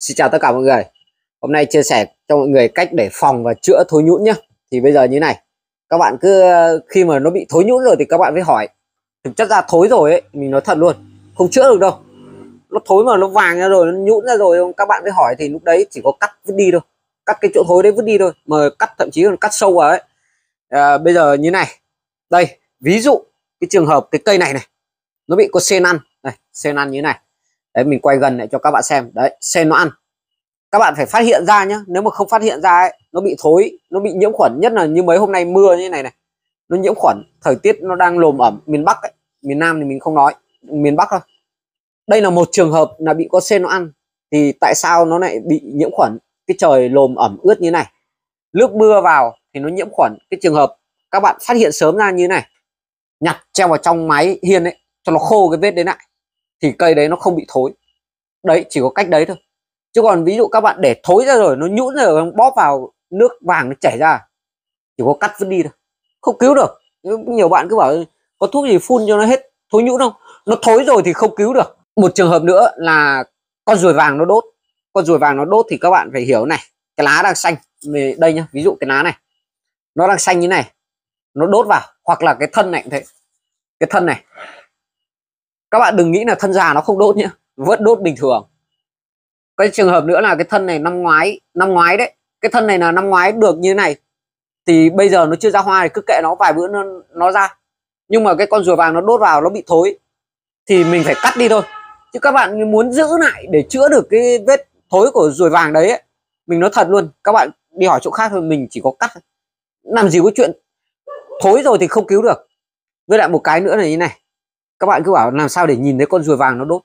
Xin chào tất cả mọi người Hôm nay chia sẻ cho mọi người cách để phòng và chữa thối nhũn nhé Thì bây giờ như này Các bạn cứ khi mà nó bị thối nhũn rồi thì các bạn mới hỏi Thực chất ra thối rồi ấy Mình nói thật luôn Không chữa được đâu Nó thối mà nó vàng ra rồi Nó nhũn ra rồi Các bạn mới hỏi thì lúc đấy chỉ có cắt vứt đi thôi Cắt cái chỗ thối đấy vứt đi thôi Mà cắt thậm chí còn cắt sâu vào ấy à, Bây giờ như này Đây ví dụ cái trường hợp cái cây này này Nó bị có sen ăn này, Sen ăn như này đấy mình quay gần lại cho các bạn xem đấy sen nó ăn các bạn phải phát hiện ra nhé nếu mà không phát hiện ra ấy, nó bị thối nó bị nhiễm khuẩn nhất là như mấy hôm nay mưa như này này nó nhiễm khuẩn thời tiết nó đang lồm ẩm miền bắc ấy. miền nam thì mình không nói miền bắc thôi đây là một trường hợp là bị có sen nó ăn thì tại sao nó lại bị nhiễm khuẩn cái trời lồm ẩm ướt như này nước mưa vào thì nó nhiễm khuẩn cái trường hợp các bạn phát hiện sớm ra như này nhặt treo vào trong máy hiên ấy cho nó khô cái vết đấy lại thì cây đấy nó không bị thối đấy chỉ có cách đấy thôi chứ còn ví dụ các bạn để thối ra rồi nó nhũn ra rồi bóp vào nước vàng nó chảy ra chỉ có cắt vứt đi thôi không cứu được nhiều bạn cứ bảo có thuốc gì phun cho nó hết thối nhũn không nó thối rồi thì không cứu được một trường hợp nữa là con ruồi vàng nó đốt con ruồi vàng nó đốt thì các bạn phải hiểu này cái lá đang xanh về đây nhá ví dụ cái lá này nó đang xanh như này nó đốt vào hoặc là cái thân này cũng thế cái thân này các bạn đừng nghĩ là thân già nó không đốt nhé vớt đốt bình thường cái trường hợp nữa là cái thân này năm ngoái năm ngoái đấy cái thân này là năm ngoái được như thế này thì bây giờ nó chưa ra hoa thì cứ kệ nó vài bữa nó, nó ra nhưng mà cái con rùa vàng nó đốt vào nó bị thối thì mình phải cắt đi thôi chứ các bạn muốn giữ lại để chữa được cái vết thối của ruồi vàng đấy ấy, mình nói thật luôn các bạn đi hỏi chỗ khác thôi mình chỉ có cắt làm gì có chuyện thối rồi thì không cứu được với lại một cái nữa là như này các bạn cứ bảo làm sao để nhìn thấy con ruồi vàng nó đốt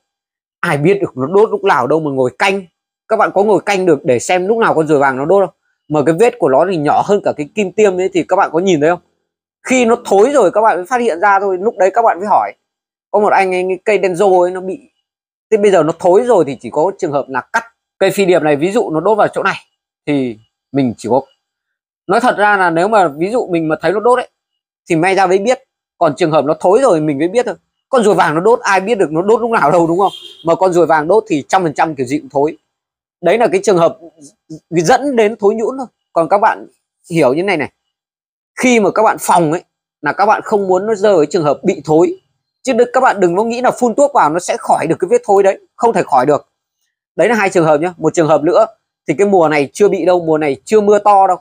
ai biết được nó đốt lúc nào đâu mà ngồi canh các bạn có ngồi canh được để xem lúc nào con ruồi vàng nó đốt không mà cái vết của nó thì nhỏ hơn cả cái kim tiêm ấy thì các bạn có nhìn thấy không khi nó thối rồi các bạn mới phát hiện ra thôi lúc đấy các bạn mới hỏi có một anh ấy cây đen rô ấy nó bị thế bây giờ nó thối rồi thì chỉ có trường hợp là cắt cây phi điệp này ví dụ nó đốt vào chỗ này thì mình chỉ có nói thật ra là nếu mà ví dụ mình mà thấy nó đốt ấy thì may ra mới biết còn trường hợp nó thối rồi mình mới biết thôi con rùa vàng nó đốt ai biết được nó đốt lúc nào đâu đúng không mà con rùa vàng đốt thì trăm phần trăm kiểu gì cũng thối đấy là cái trường hợp dẫn đến thối nhũn thôi còn các bạn hiểu như này này khi mà các bạn phòng ấy là các bạn không muốn nó rơi ở trường hợp bị thối chứ đừng các bạn đừng có nghĩ là phun thuốc vào nó sẽ khỏi được cái vết thối đấy không thể khỏi được đấy là hai trường hợp nhé một trường hợp nữa thì cái mùa này chưa bị đâu mùa này chưa mưa to đâu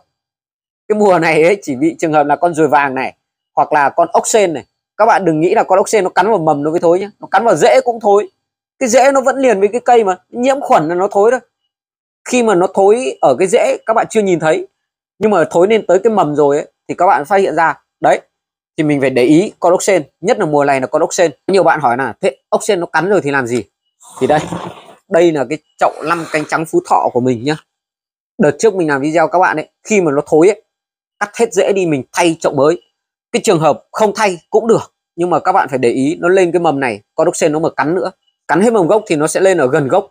cái mùa này ấy chỉ bị trường hợp là con ruồi vàng này hoặc là con ốc sên này các bạn đừng nghĩ là con ốc sên nó cắn vào mầm nó mới thối nhá nó cắn vào rễ cũng thối cái rễ nó vẫn liền với cái cây mà nhiễm khuẩn là nó thối thôi khi mà nó thối ở cái rễ các bạn chưa nhìn thấy nhưng mà thối lên tới cái mầm rồi ấy, thì các bạn phát hiện ra đấy thì mình phải để ý con ốc sên nhất là mùa này là con ốc sên nhiều bạn hỏi là thế ốc sên nó cắn rồi thì làm gì thì đây đây là cái chậu năm canh trắng phú thọ của mình nhá đợt trước mình làm video các bạn ấy khi mà nó thối ấy cắt hết rễ đi mình thay chậu mới cái trường hợp không thay cũng được nhưng mà các bạn phải để ý nó lên cái mầm này sen nó mà cắn nữa cắn hết mầm gốc thì nó sẽ lên ở gần gốc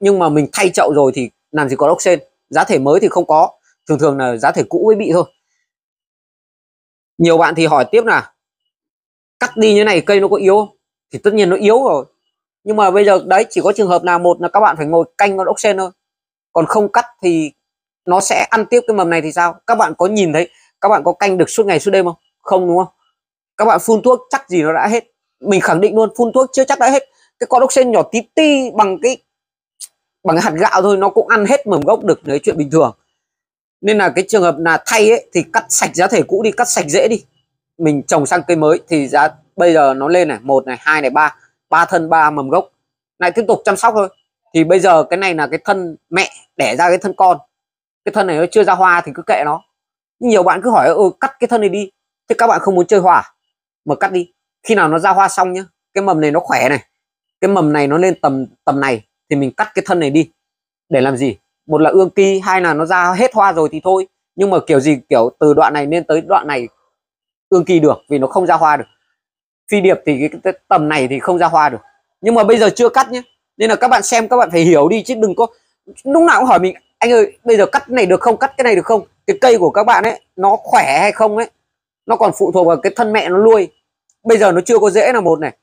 nhưng mà mình thay chậu rồi thì làm gì có sen giá thể mới thì không có thường thường là giá thể cũ mới bị thôi nhiều bạn thì hỏi tiếp là cắt đi như này cây nó có yếu không thì tất nhiên nó yếu rồi nhưng mà bây giờ đấy chỉ có trường hợp nào một là các bạn phải ngồi canh con sen thôi còn không cắt thì nó sẽ ăn tiếp cái mầm này thì sao các bạn có nhìn thấy các bạn có canh được suốt ngày suốt đêm không không đúng không các bạn phun thuốc chắc gì nó đã hết mình khẳng định luôn phun thuốc chưa chắc đã hết cái con ốc sen nhỏ tí ti bằng cái bằng cái hạt gạo thôi nó cũng ăn hết mầm gốc được đấy chuyện bình thường nên là cái trường hợp là thay ấy, thì cắt sạch giá thể cũ đi cắt sạch dễ đi mình trồng sang cây mới thì giá bây giờ nó lên này một này hai này ba ba thân ba mầm gốc lại tiếp tục chăm sóc thôi thì bây giờ cái này là cái thân mẹ đẻ ra cái thân con cái thân này nó chưa ra hoa thì cứ kệ nó nhiều bạn cứ hỏi ừ, cắt cái thân này đi thế các bạn không muốn chơi hoa mà cắt đi khi nào nó ra hoa xong nhá cái mầm này nó khỏe này cái mầm này nó lên tầm tầm này thì mình cắt cái thân này đi để làm gì một là ương kỳ hai là nó ra hết hoa rồi thì thôi nhưng mà kiểu gì kiểu từ đoạn này lên tới đoạn này ương kỳ được vì nó không ra hoa được phi điệp thì cái, cái tầm này thì không ra hoa được nhưng mà bây giờ chưa cắt nhá nên là các bạn xem các bạn phải hiểu đi chứ đừng có lúc nào cũng hỏi mình anh ơi bây giờ cắt này được không cắt cái này được không cái cây của các bạn ấy nó khỏe hay không ấy nó còn phụ thuộc vào cái thân mẹ nó nuôi bây giờ nó chưa có rễ nào một này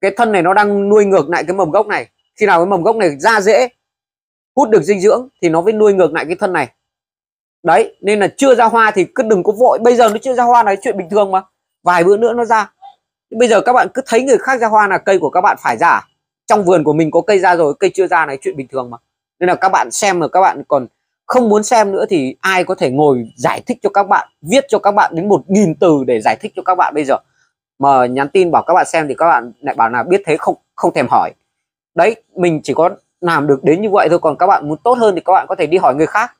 cái thân này nó đang nuôi ngược lại cái mầm gốc này khi nào cái mầm gốc này ra rễ hút được dinh dưỡng thì nó mới nuôi ngược lại cái thân này đấy nên là chưa ra hoa thì cứ đừng có vội bây giờ nó chưa ra hoa là chuyện bình thường mà vài bữa nữa nó ra bây giờ các bạn cứ thấy người khác ra hoa là cây của các bạn phải ra à? trong vườn của mình có cây ra rồi cây chưa ra này chuyện bình thường mà nên là các bạn xem mà các bạn còn không muốn xem nữa thì ai có thể ngồi giải thích cho các bạn viết cho các bạn đến một nghìn từ để giải thích cho các bạn bây giờ mà nhắn tin bảo các bạn xem thì các bạn lại bảo là biết thế không không thèm hỏi đấy mình chỉ có làm được đến như vậy thôi còn các bạn muốn tốt hơn thì các bạn có thể đi hỏi người khác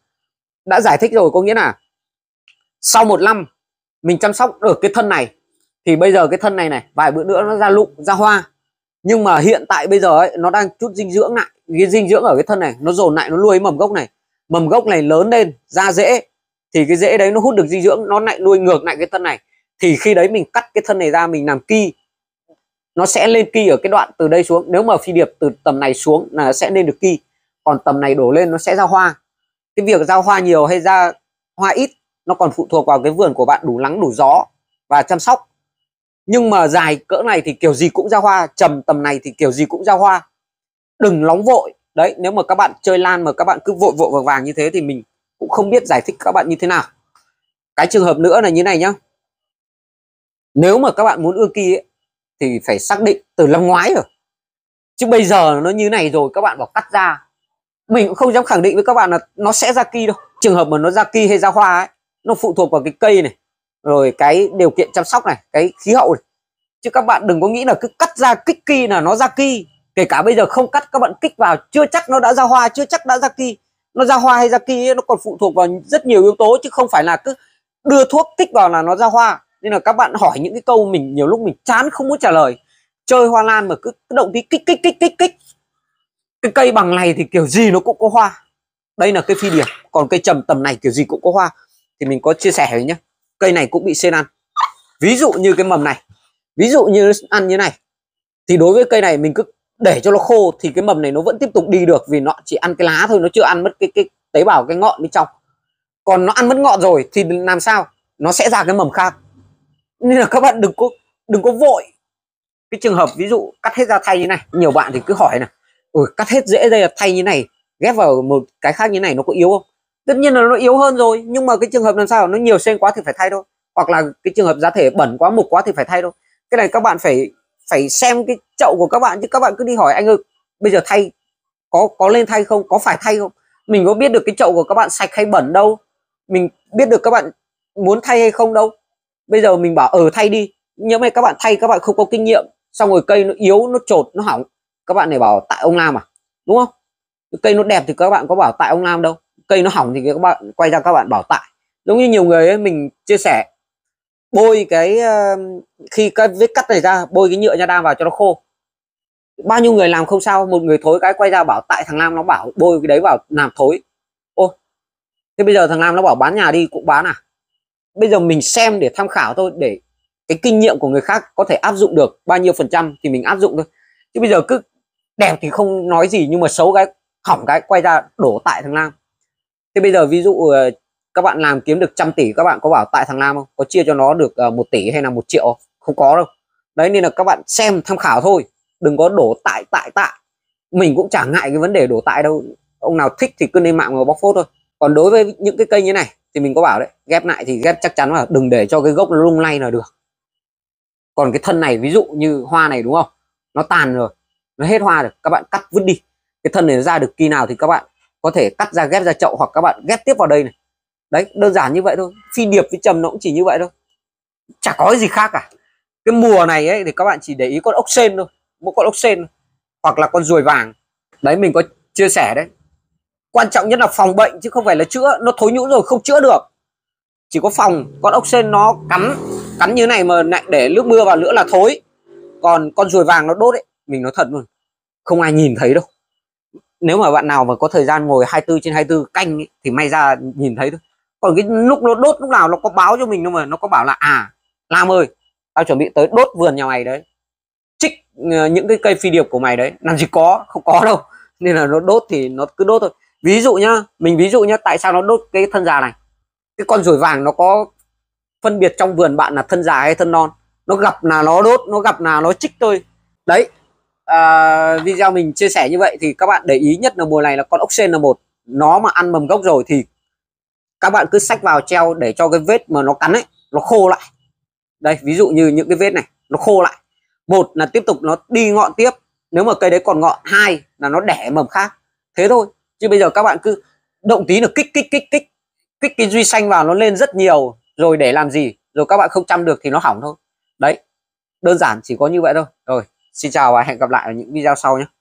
đã giải thích rồi có nghĩa là sau một năm mình chăm sóc được cái thân này thì bây giờ cái thân này này vài bữa nữa nó ra lụng ra hoa nhưng mà hiện tại bây giờ ấy, nó đang chút dinh dưỡng lại cái dinh dưỡng ở cái thân này nó dồn lại nó nuôi mầm gốc này mầm gốc này lớn lên ra rễ thì cái rễ đấy nó hút được dinh dưỡng nó lại nuôi ngược lại cái thân này thì khi đấy mình cắt cái thân này ra mình làm ki nó sẽ lên ki ở cái đoạn từ đây xuống nếu mà phi điệp từ tầm này xuống là sẽ lên được ki còn tầm này đổ lên nó sẽ ra hoa cái việc ra hoa nhiều hay ra hoa ít nó còn phụ thuộc vào cái vườn của bạn đủ nắng đủ gió và chăm sóc nhưng mà dài cỡ này thì kiểu gì cũng ra hoa trầm tầm này thì kiểu gì cũng ra hoa đừng nóng vội đấy nếu mà các bạn chơi lan mà các bạn cứ vội vội vàng vàng như thế thì mình cũng không biết giải thích các bạn như thế nào cái trường hợp nữa là như này nhá nếu mà các bạn muốn ưa kỳ ấy, thì phải xác định từ năm ngoái rồi chứ bây giờ nó như này rồi các bạn bảo cắt ra mình cũng không dám khẳng định với các bạn là nó sẽ ra kỳ đâu trường hợp mà nó ra kỳ hay ra hoa ấy nó phụ thuộc vào cái cây này rồi cái điều kiện chăm sóc này cái khí hậu này chứ các bạn đừng có nghĩ là cứ cắt ra kích kỳ là nó ra kỳ kể cả bây giờ không cắt các bạn kích vào chưa chắc nó đã ra hoa chưa chắc đã ra kỳ nó ra hoa hay ra kỳ nó còn phụ thuộc vào rất nhiều yếu tố chứ không phải là cứ đưa thuốc kích vào là nó ra hoa nên là các bạn hỏi những cái câu mình nhiều lúc mình chán không muốn trả lời chơi hoa lan mà cứ động tí kích kích kích kích kích cái cây bằng này thì kiểu gì nó cũng có hoa đây là cây phi điệp còn cây trầm tầm này kiểu gì cũng có hoa thì mình có chia sẻ với nhá cây này cũng bị sên ăn ví dụ như cái mầm này ví dụ như ăn như này thì đối với cây này mình cứ để cho nó khô thì cái mầm này nó vẫn tiếp tục đi được vì nó chỉ ăn cái lá thôi nó chưa ăn mất cái cái tế bào cái ngọn bên trong còn nó ăn mất ngọn rồi thì làm sao nó sẽ ra cái mầm khác nên là các bạn đừng có đừng có vội cái trường hợp ví dụ cắt hết ra thay như này nhiều bạn thì cứ hỏi này ôi cắt hết dễ đây là thay như này ghép vào một cái khác như này nó có yếu không tất nhiên là nó yếu hơn rồi nhưng mà cái trường hợp làm sao nó nhiều sen quá thì phải thay thôi hoặc là cái trường hợp giá thể bẩn quá mục quá thì phải thay thôi cái này các bạn phải phải xem cái chậu của các bạn chứ các bạn cứ đi hỏi anh ơi bây giờ thay có có lên thay không có phải thay không mình có biết được cái chậu của các bạn sạch hay bẩn đâu mình biết được các bạn muốn thay hay không đâu bây giờ mình bảo ở ờ, ừ, thay đi nhưng mà các bạn thay các bạn không có kinh nghiệm xong rồi cây nó yếu nó trột nó hỏng các bạn này bảo tại ông Lam à đúng không cây nó đẹp thì các bạn có bảo tại ông Lam đâu cây nó hỏng thì các bạn quay ra các bạn bảo tại giống như nhiều người ấy, mình chia sẻ bôi cái ờ, khi cái vết cắt này ra bôi cái nhựa nha đam vào cho nó khô bao nhiêu người làm không sao một người thối cái quay ra bảo tại thằng nam nó bảo bôi cái đấy vào làm thối ô thế bây giờ thằng nam nó bảo bán nhà đi cũng bán à bây giờ mình xem để tham khảo thôi để cái kinh nghiệm của người khác có thể áp dụng được bao nhiêu phần trăm thì mình áp dụng thôi chứ bây giờ cứ đẹp thì không nói gì nhưng mà xấu cái hỏng cái quay ra đổ tại thằng nam thế bây giờ ví dụ ờ, các bạn làm kiếm được trăm tỷ các bạn có bảo tại thằng Nam không có chia cho nó được ờ, một tỷ hay là một triệu không có đâu đấy nên là các bạn xem tham khảo thôi đừng có đổ tại tại tại mình cũng chẳng ngại cái vấn đề đổ tại đâu ông nào thích thì cứ lên mạng mà bóc phốt thôi còn đối với những cái cây như này thì mình có bảo đấy ghép lại thì ghép chắc chắn là đừng để cho cái gốc nó lung lay là được còn cái thân này ví dụ như hoa này đúng không nó tàn rồi nó hết hoa rồi các bạn cắt vứt đi cái thân này ra được kỳ nào thì các bạn có thể cắt ra ghép ra chậu hoặc các bạn ghép tiếp vào đây này đấy đơn giản như vậy thôi phi điệp với trầm nó cũng chỉ như vậy thôi chả có gì khác cả cái mùa này ấy thì các bạn chỉ để ý con ốc sên thôi một con ốc sên hoặc là con ruồi vàng đấy mình có chia sẻ đấy quan trọng nhất là phòng bệnh chứ không phải là chữa nó thối nhũ rồi không chữa được chỉ có phòng con ốc sên nó cắn cắn như này mà lại để nước mưa vào nữa là thối còn con ruồi vàng nó đốt ấy mình nói thật luôn không ai nhìn thấy đâu nếu mà bạn nào mà có thời gian ngồi 24 trên 24 canh ấy, thì may ra nhìn thấy thôi còn cái lúc nó đốt lúc nào nó có báo cho mình đâu mà nó có bảo là à Lam ơi tao chuẩn bị tới đốt vườn nhà mày đấy trích ờ, những cái cây phi điệp của mày đấy làm gì có không có đâu nên là nó đốt thì nó cứ đốt thôi ví dụ nhá mình ví dụ nhá tại sao nó đốt cái thân già này cái con ruồi vàng nó có phân biệt trong vườn bạn là thân già hay thân non nó gặp là nó đốt nó gặp là nó trích tôi đấy à, video mình chia sẻ như vậy thì các bạn để ý nhất là mùa này là con ốc sên là một nó mà ăn mầm gốc rồi thì các bạn cứ sách vào treo để cho cái vết mà nó cắn ấy nó khô lại đây ví dụ như những cái vết này nó khô lại một là tiếp tục nó đi ngọn tiếp nếu mà cây đấy còn ngọn hai là nó đẻ mầm khác thế thôi chứ bây giờ các bạn cứ động tí là kích kích kích kích kích cái duy xanh vào nó lên rất nhiều rồi để làm gì rồi các bạn không chăm được thì nó hỏng thôi đấy đơn giản chỉ có như vậy thôi rồi xin chào và hẹn gặp lại ở những video sau nhé